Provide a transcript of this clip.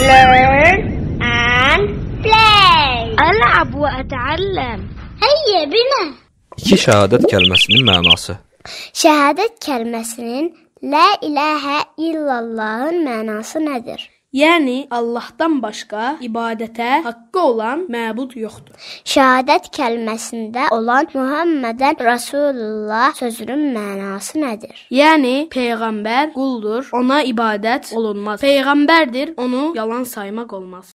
Learn and play. ألعب وأتعلم. هيا بنا. İki şəhadət kəlməsinin mənası. Şəhadət kəlməsinin Lə iləhə illallahın mənası nədir? Yəni Allahdan başqa ibadətə haqqı olan məbud yoxdur. Şahadət kəlməsində olan Muhammədən Rasulullah sözünün mənası nədir? Yəni peyğəmbər quldur, ona ibadət olunmaz. Peyğəmbərdir, onu yalan saymaq olmaz.